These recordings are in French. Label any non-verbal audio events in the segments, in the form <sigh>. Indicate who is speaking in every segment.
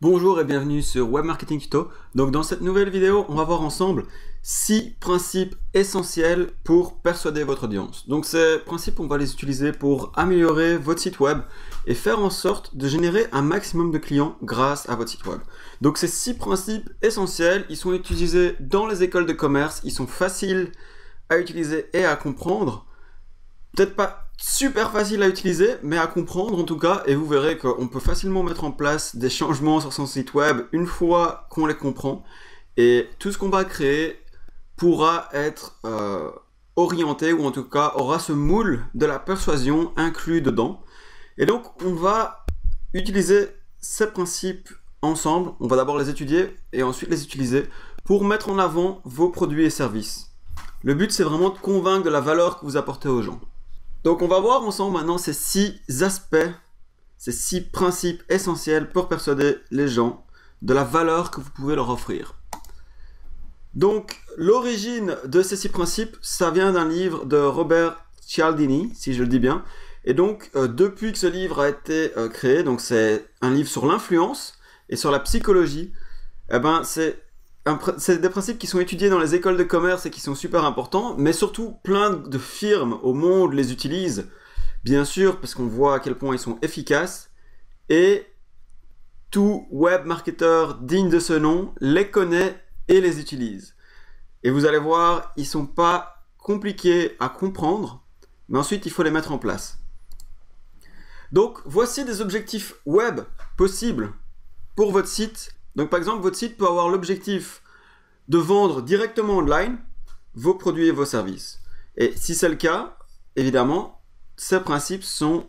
Speaker 1: Bonjour et bienvenue sur Web Marketing Tuto. Donc dans cette nouvelle vidéo, on va voir ensemble six principes essentiels pour persuader votre audience. Donc ces principes, on va les utiliser pour améliorer votre site web et faire en sorte de générer un maximum de clients grâce à votre site web. Donc ces six principes essentiels, ils sont utilisés dans les écoles de commerce, ils sont faciles à utiliser et à comprendre. Peut-être pas super facile à utiliser, mais à comprendre en tout cas, et vous verrez qu'on peut facilement mettre en place des changements sur son site web une fois qu'on les comprend, et tout ce qu'on va créer pourra être euh, orienté, ou en tout cas aura ce moule de la persuasion inclus dedans. Et donc on va utiliser ces principes ensemble, on va d'abord les étudier et ensuite les utiliser pour mettre en avant vos produits et services. Le but c'est vraiment de convaincre de la valeur que vous apportez aux gens. Donc on va voir ensemble maintenant ces six aspects, ces six principes essentiels pour persuader les gens de la valeur que vous pouvez leur offrir. Donc l'origine de ces six principes, ça vient d'un livre de Robert Cialdini, si je le dis bien. Et donc euh, depuis que ce livre a été euh, créé, donc c'est un livre sur l'influence et sur la psychologie, eh ben c'est c'est des principes qui sont étudiés dans les écoles de commerce et qui sont super importants, mais surtout plein de firmes au monde les utilisent, bien sûr, parce qu'on voit à quel point ils sont efficaces, et tout web marketeur digne de ce nom les connaît et les utilise. Et vous allez voir, ils sont pas compliqués à comprendre, mais ensuite il faut les mettre en place. Donc voici des objectifs web possibles pour votre site donc par exemple, votre site peut avoir l'objectif de vendre directement online vos produits et vos services. Et si c'est le cas, évidemment, ces principes sont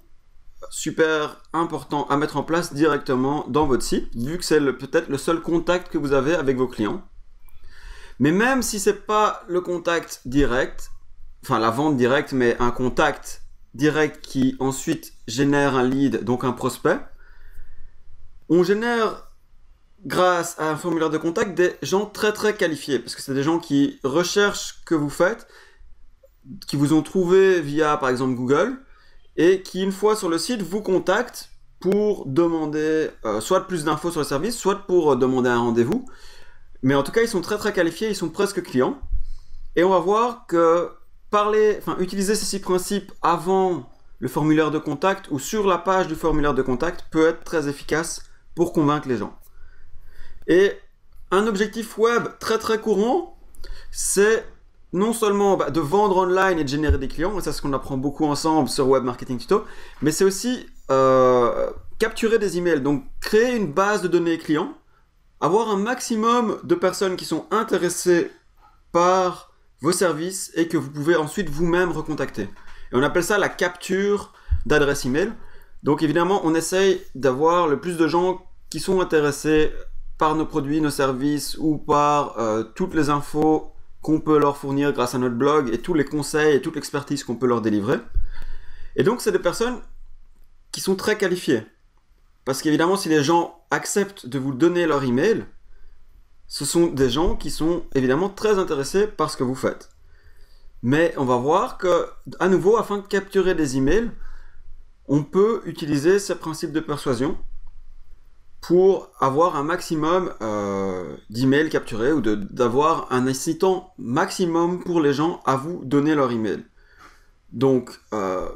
Speaker 1: super importants à mettre en place directement dans votre site, vu que c'est peut-être le seul contact que vous avez avec vos clients. Mais même si ce n'est pas le contact direct, enfin la vente directe, mais un contact direct qui ensuite génère un lead, donc un prospect, on génère grâce à un formulaire de contact des gens très très qualifiés, parce que c'est des gens qui recherchent que vous faites, qui vous ont trouvé via par exemple Google, et qui une fois sur le site vous contactent pour demander euh, soit plus d'infos sur le service, soit pour euh, demander un rendez-vous. Mais en tout cas, ils sont très très qualifiés, ils sont presque clients. Et on va voir que parler, enfin utiliser ces six principes avant le formulaire de contact ou sur la page du formulaire de contact peut être très efficace pour convaincre les gens. Et un objectif web très très courant, c'est non seulement bah, de vendre online et de générer des clients, et c'est ce qu'on apprend beaucoup ensemble sur Web Marketing Tuto, mais c'est aussi euh, capturer des emails, donc créer une base de données clients, avoir un maximum de personnes qui sont intéressées par vos services et que vous pouvez ensuite vous-même recontacter. Et on appelle ça la capture d'adresse email. Donc évidemment, on essaye d'avoir le plus de gens qui sont intéressés par nos produits, nos services ou par euh, toutes les infos qu'on peut leur fournir grâce à notre blog et tous les conseils et toute l'expertise qu'on peut leur délivrer. Et donc, c'est des personnes qui sont très qualifiées. Parce qu'évidemment, si les gens acceptent de vous donner leur email, ce sont des gens qui sont évidemment très intéressés par ce que vous faites. Mais on va voir que, à nouveau, afin de capturer des emails, on peut utiliser ces principes de persuasion pour avoir un maximum euh, d'emails capturés ou d'avoir un incitant maximum pour les gens à vous donner leur email. Donc, euh,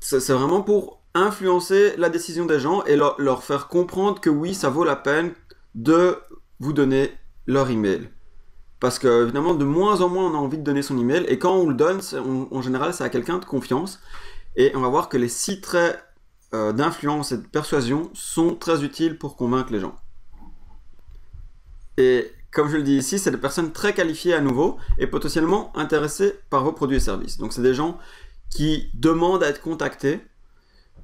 Speaker 1: c'est vraiment pour influencer la décision des gens et leur, faire comprendre que oui, ça vaut la peine de vous donner leur email. Parce que évidemment, de moins en moins on a envie de donner son email. Et quand on le donne, en général, c'est à quelqu'un de confiance. Et on va voir que les six traits euh, d'influence et de persuasion sont très utiles pour convaincre les gens. Et comme je le dis ici, c'est des personnes très qualifiées à nouveau et potentiellement intéressées par vos produits et services. Donc c'est des gens qui demandent à être contactés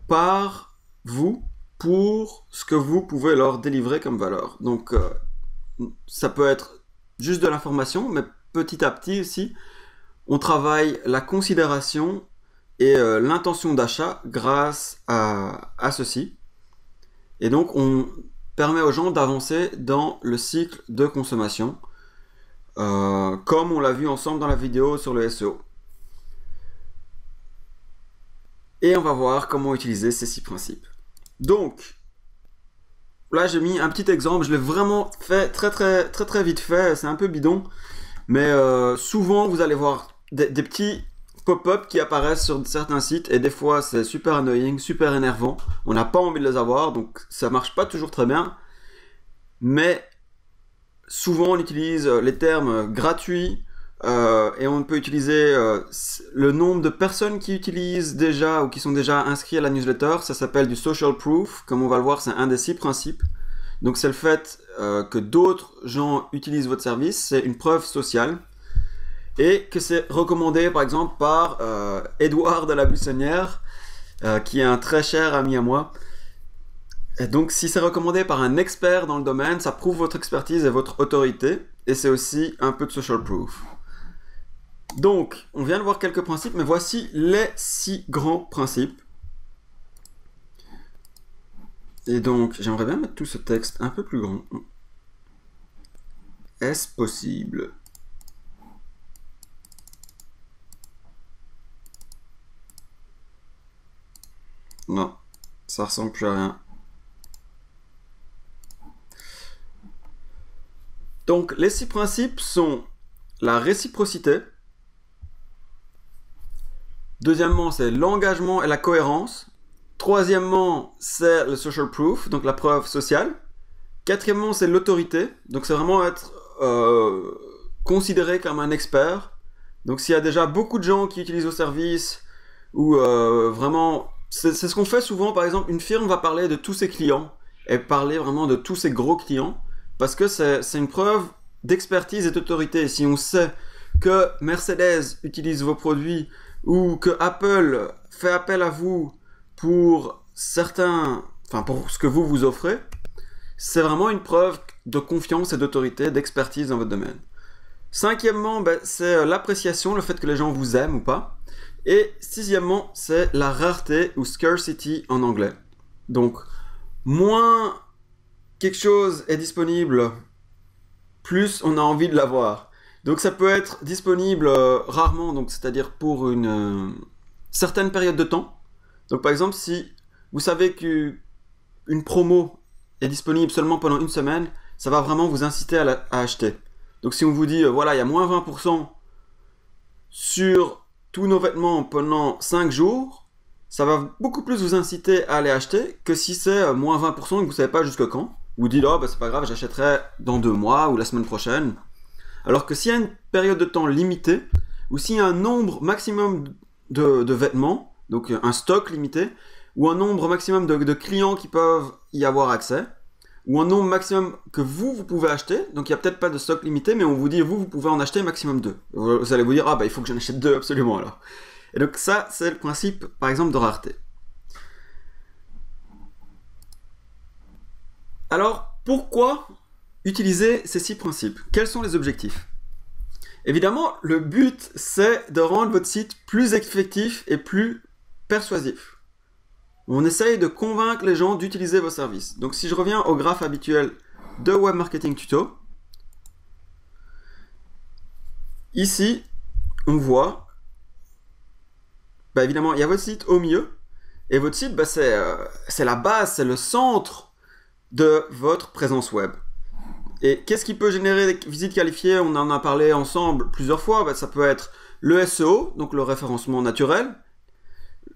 Speaker 1: par vous pour ce que vous pouvez leur délivrer comme valeur. Donc euh, ça peut être juste de l'information, mais petit à petit aussi, on travaille la considération euh, l'intention d'achat grâce à, ceci. Et donc on permet aux gens d'avancer dans le cycle de consommation, euh, comme on l'a vu ensemble dans la vidéo sur le SEO. Et on va voir comment utiliser ces six principes. Donc, là j'ai mis un petit exemple, je l'ai vraiment fait très très très très vite fait, c'est un peu bidon, mais euh, souvent vous allez voir des, petits pop-up qui apparaissent sur certains sites et des fois c'est super annoying, super énervant. On n'a pas envie de les avoir donc ça marche pas toujours très bien. Mais souvent on utilise euh, les termes euh, gratuits euh, et on peut utiliser le nombre de personnes qui utilisent déjà ou qui sont déjà inscrits à la newsletter. Ça s'appelle du social proof. Comme on va le voir, c'est un des six principes. Donc c'est le fait que d'autres gens utilisent votre service. C'est une preuve sociale et que c'est recommandé par exemple par euh, Edouard de la Buissonnière, euh, qui est un très cher ami à moi. donc si c'est recommandé par un expert dans le domaine, ça prouve votre expertise et votre autorité, et c'est aussi un peu de social proof. Donc, on vient de voir quelques principes, mais voici les six grands principes. Et donc, j'aimerais bien mettre tout ce texte un peu plus grand. Est-ce possible Non, ça ressemble plus à rien. Donc les six principes sont la réciprocité. Deuxièmement, c'est l'engagement et la cohérence. Troisièmement, c'est le social proof, donc la preuve sociale. Quatrièmement, c'est l'autorité. Donc c'est vraiment être euh, considéré comme un expert. Donc s'il y a déjà beaucoup de gens qui utilisent au service ou euh, vraiment c'est ce qu'on fait souvent, par exemple, une firme va parler de tous ses clients et parler vraiment de tous ses gros clients parce que c'est une preuve d'expertise et d'autorité. Si on sait que Mercedes utilise vos produits ou que Apple fait appel à vous pour certains, enfin pour ce que vous vous offrez, c'est vraiment une preuve de confiance et d'autorité, d'expertise dans votre domaine. Cinquièmement, ben, c'est euh, l'appréciation, le fait que les gens vous aiment ou pas. Et sixièmement, c'est la rareté ou scarcity en anglais. Donc, moins quelque chose est disponible, plus on a envie de l'avoir. Donc ça peut être disponible euh, rarement, donc c'est-à-dire pour une euh, certaine période de temps. Donc par exemple, si vous savez qu'une promo est disponible seulement pendant une semaine, ça va vraiment vous inciter à, la, acheter. Donc si on vous dit, euh, voilà, il y a moins 20% sur tous nos vêtements pendant 5 jours, ça va beaucoup plus vous inciter à aller acheter que si c'est euh, moins 20% et que vous ne savez pas jusque quand. Vous dites, oh, bah, c'est pas grave, j'achèterai dans deux mois ou la semaine prochaine. Alors que s'il y a une période de temps limitée, ou s'il y a un nombre maximum de, vêtements, donc euh, un stock limité, ou un nombre maximum de clients qui peuvent y avoir accès, ou un nombre maximum que vous, vous pouvez acheter. Donc il n'y a peut-être pas de stock limité, mais on vous dit, vous, vous pouvez en acheter maximum deux. Vous, allez vous dire, ah bah il faut que j'en achète deux absolument alors. Et donc ça, c'est le principe, par exemple, de rareté. Alors, pourquoi utiliser ces six principes Quels sont les objectifs Évidemment, le but, c'est de rendre votre site plus effectif et plus persuasif on essaye de convaincre les gens d'utiliser vos services. Donc si je reviens au graphe habituel de Web Marketing Tuto, ici, on voit, bah, évidemment, il y a votre site au mieux et votre site, bah, euh, c'est la base, c'est le centre de votre présence web. Et qu'est-ce qui peut générer des visites qualifiées On en a parlé ensemble plusieurs fois. Bah, ça peut être le SEO, donc le référencement naturel,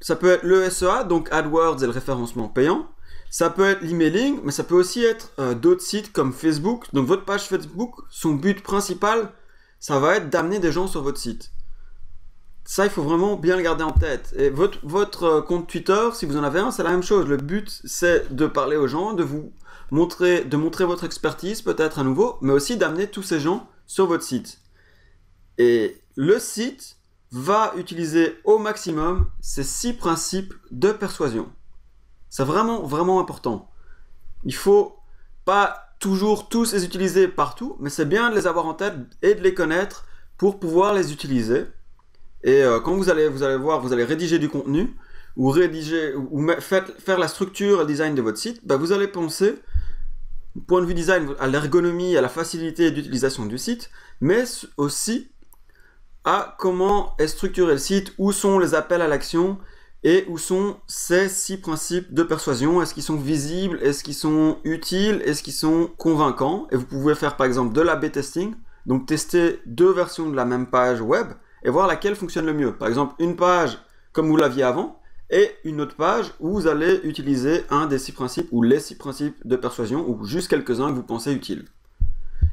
Speaker 1: ça peut être le SEA, donc AdWords et le référencement payant. Ça peut être l'emailing, mais ça peut aussi être euh, d'autres sites comme Facebook. Donc votre page Facebook, son but principal, ça va être d'amener des gens sur votre site. Ça, il faut vraiment bien le garder en tête. Et votre, votre euh, compte Twitter, si vous en avez un, c'est la même chose. Le but, c'est de parler aux gens, de vous montrer, de montrer votre expertise peut-être à nouveau, mais aussi d'amener tous ces gens sur votre site. Et le site, va utiliser au maximum ces six principes de persuasion. C'est vraiment, vraiment important. Il faut pas toujours tous les utiliser partout, mais c'est bien de les avoir en tête et de les connaître pour pouvoir les utiliser. Et euh, quand vous allez, vous allez voir, vous allez rédiger du contenu ou rédiger ou, faire la structure et le design de votre site, bah, vous allez penser point de vue design à l'ergonomie, à la facilité d'utilisation du site, mais aussi comment est structuré le site, où sont les appels à l'action et où sont ces six principes de persuasion. Est-ce qu'ils sont visibles Est-ce qu'ils sont utiles Est-ce qu'ils sont convaincants Et vous pouvez faire par exemple de l'A-B testing, donc tester deux versions de la même page web et voir laquelle fonctionne le mieux. Par exemple, une page comme vous l'aviez avant et une autre page où vous allez utiliser un des six principes ou les six principes de persuasion ou juste quelques-uns que vous pensez utiles.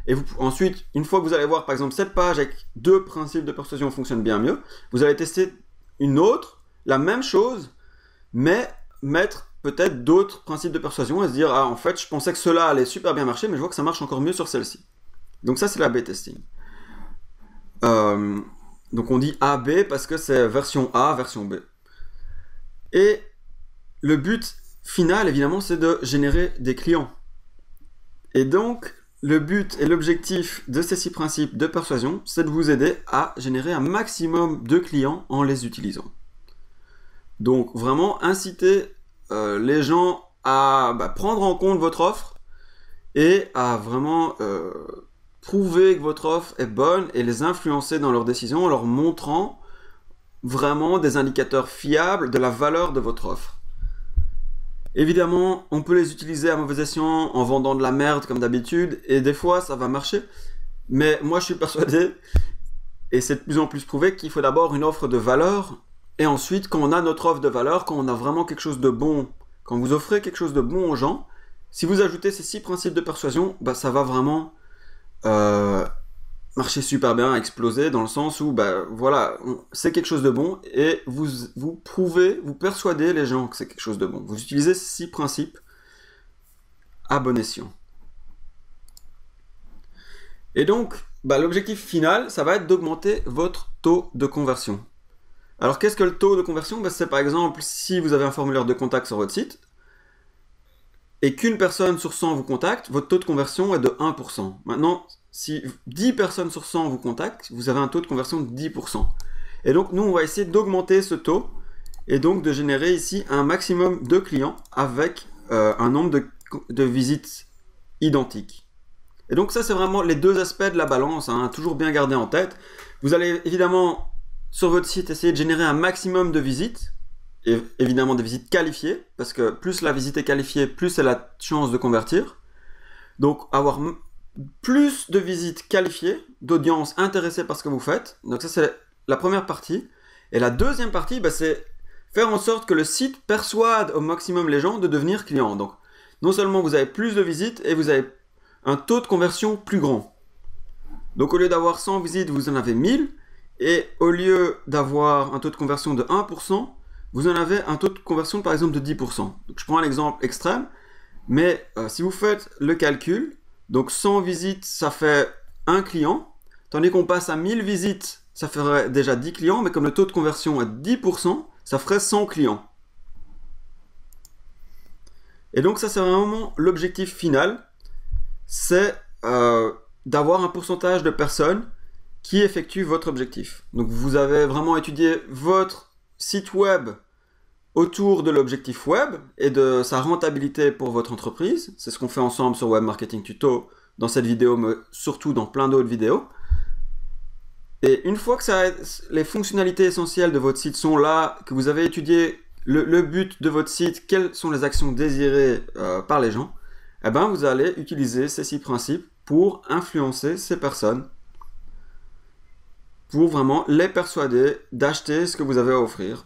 Speaker 1: Et ensuite, une fois que vous allez voir par exemple cette page avec deux principes de persuasion fonctionne bien mieux, vous allez tester une autre, la même chose, mais mettre peut-être d'autres principes de persuasion et se dire ah en fait je pensais que cela allait super bien marcher mais je vois que ça marche encore mieux sur celle-ci. Donc ça c'est la B testing. Euh, donc on dit A-B parce que c'est version A, version B. Et le but final évidemment c'est de générer des clients. Et donc le but et l'objectif de ces six principes de persuasion, c'est de vous aider à générer un maximum de clients en les utilisant. Donc vraiment inciter euh, les gens à bah, prendre en compte votre offre et à vraiment euh, prouver que votre offre est bonne et les influencer dans leurs décisions en leur montrant vraiment des indicateurs fiables de la valeur de votre offre. Évidemment, on peut les utiliser à mauvais escient en vendant de la merde comme d'habitude, et des fois ça va marcher. Mais moi je suis persuadé, et c'est de plus en plus prouvé, qu'il faut d'abord une offre de valeur, et ensuite quand on a notre offre de valeur, quand on a vraiment quelque chose de bon, quand vous offrez quelque chose de bon aux gens, si vous ajoutez ces six principes de persuasion, bah, ça va vraiment euh, marchait super bien, exploser dans le sens où, bah voilà, c'est quelque chose de bon et vous, vous prouvez, vous persuadez les gens que c'est quelque chose de bon. Vous utilisez six principes à bon escient. Et donc, bah, l'objectif final, ça va être d'augmenter votre taux de conversion. Alors qu'est-ce que le taux de conversion bah, C'est par exemple si vous avez un formulaire de contact sur votre site et qu'une personne sur 100 vous contacte, votre taux de conversion est de 1%. Maintenant, si 10 personnes sur 100 vous contactent, vous avez un taux de conversion de 10%. Et donc, nous, on va essayer d'augmenter ce taux et donc de générer ici un maximum de clients avec euh, un nombre de, visites identiques. Et donc ça, c'est vraiment les deux aspects de la balance, hein, toujours bien garder en tête. Vous allez évidemment, sur votre site, essayer de générer un maximum de visites, et évidemment des visites qualifiées, parce que plus la visite est qualifiée, plus elle a la chance de convertir. Donc avoir plus de visites qualifiées, d'audience intéressée par ce que vous faites. Donc ça, c'est la première partie. Et la deuxième partie, bah, c'est faire en sorte que le site persuade au maximum les gens de devenir clients. Donc, non seulement vous avez plus de visites et vous avez un taux de conversion plus grand. Donc, au lieu d'avoir 100 visites, vous en avez 1000. Et au lieu d'avoir un taux de conversion de 1%, vous en avez un taux de conversion, par exemple, de 10%. je prends un exemple extrême. Mais euh, si vous faites le calcul, donc 100 visites, ça fait un client. Tandis qu'on passe à 1000 visites, ça ferait déjà 10 clients, mais comme le taux de conversion est 10%, ça ferait 100 clients. Et donc ça, c'est vraiment l'objectif final, c'est euh, d'avoir un pourcentage de personnes qui effectuent votre objectif. Donc vous avez vraiment étudié votre site web, autour de l'objectif web et de sa rentabilité pour votre entreprise. C'est ce qu'on fait ensemble sur Web Marketing Tuto dans cette vidéo, mais surtout dans plein d'autres vidéos. Et une fois que ça, les fonctionnalités essentielles de votre site sont là, que vous avez étudié le, but de votre site, quelles sont les actions désirées euh, par les gens, eh ben vous allez utiliser ces six principes pour influencer ces personnes, pour vraiment les persuader d'acheter ce que vous avez à offrir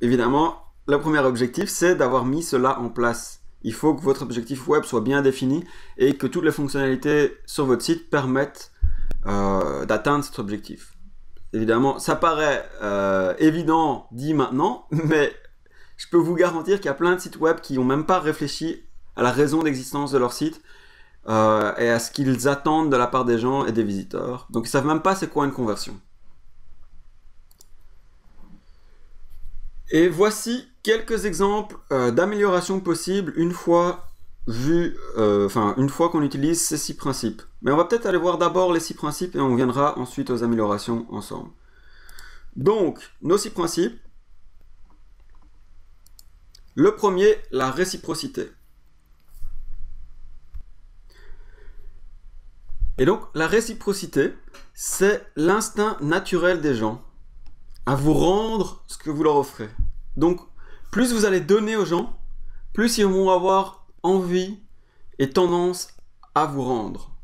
Speaker 1: évidemment, le premier objectif, c'est d'avoir mis cela en place. Il faut que votre objectif web soit bien défini et que toutes les fonctionnalités sur votre site permettent euh, d'atteindre cet objectif. Évidemment, ça paraît euh, évident dit maintenant, <laughs> mais je peux vous garantir qu'il y a plein de sites web qui n'ont même pas réfléchi à la raison d'existence de leur site euh, et à ce qu'ils attendent de la part des gens et des visiteurs. Donc ils ne savent même pas c'est quoi une conversion. Et voici quelques exemples euh, d'améliorations possibles une fois vu, euh, enfin une fois qu'on utilise ces six principes. Mais on va peut-être aller voir d'abord les six principes et on viendra ensuite aux améliorations ensemble. Donc, nos six principes. Le premier, la réciprocité. Et donc, la réciprocité, c'est l'instinct naturel des gens à vous rendre ce que vous leur offrez. Donc, plus vous allez donner aux gens, plus ils vont avoir envie et tendance à vous rendre,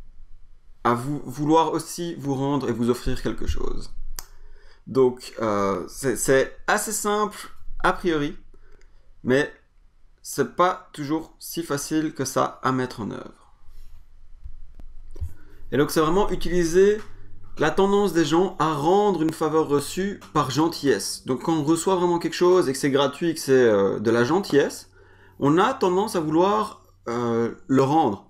Speaker 1: à vous vouloir aussi vous rendre et vous offrir quelque chose. Donc, euh, c'est assez simple a priori, mais c'est pas toujours si facile que ça à mettre en œuvre. Et donc, c'est vraiment utiliser la tendance des gens à rendre une faveur reçue par gentillesse. Donc quand on reçoit vraiment quelque chose et que c'est gratuit, que c'est euh, de la gentillesse, on a tendance à vouloir euh, le rendre.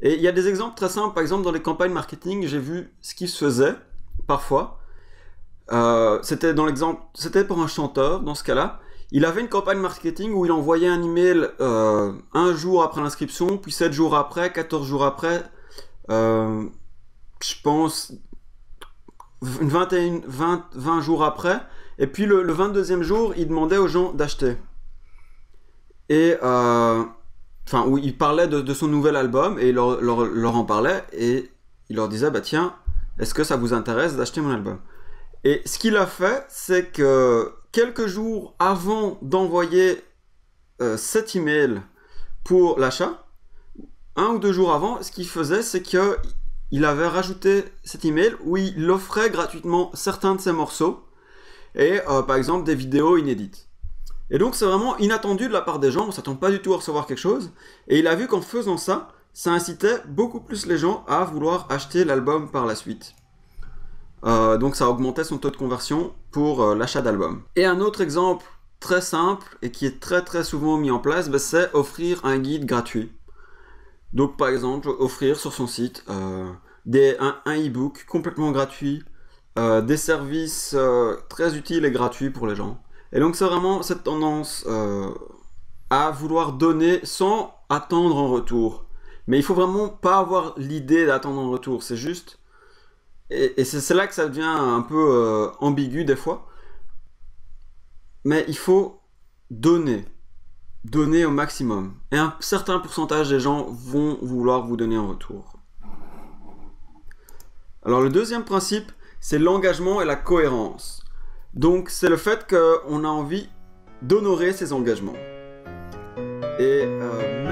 Speaker 1: Et il y a des exemples très simples. Par exemple, dans les campagnes marketing, j'ai vu ce qui se faisait parfois. Euh, c'était dans l'exemple, c'était pour un chanteur dans ce cas-là. Il avait une campagne marketing où il envoyait un email un jour après l'inscription, puis 7 jours après, 14 jours après je pense, une 21, 20, 20 jours après. Et puis le, 22e jour, il demandait aux gens d'acheter. Et euh, enfin, où il parlait de, son nouvel album et il leur, en parlait et il leur disait bah tiens, est-ce que ça vous intéresse d'acheter mon album Et ce qu'il a fait, c'est que quelques jours avant d'envoyer euh, cet email pour l'achat, un ou deux jours avant, ce qu'il faisait, c'est que il avait rajouté cet email où il offrait gratuitement certains de ses morceaux et euh, par exemple des vidéos inédites. Et donc c'est vraiment inattendu de la part des gens, on s'attend pas du tout à recevoir quelque chose. Et il a vu qu'en faisant ça, ça incitait beaucoup plus les gens à vouloir acheter l'album par la suite. Euh, donc ça augmentait son taux de conversion pour euh, l'achat d'albums. Et un autre exemple très simple et qui est très très souvent mis en place, bah, c'est offrir un guide gratuit. Donc par exemple, offrir sur son site euh, des, un, e-book complètement gratuit, euh, des services euh, très utiles et gratuits pour les gens. Et donc c'est vraiment cette tendance à vouloir donner sans attendre en retour. Mais il faut vraiment pas avoir l'idée d'attendre en retour, c'est juste. et c'est là que ça devient un peu ambigu des fois. Mais il faut donner donner au maximum. Et un certain pourcentage des gens vont vouloir vous donner en retour. Alors le deuxième principe, c'est l'engagement et la cohérence. Donc c'est le fait qu'on a envie d'honorer ses engagements. Et euh,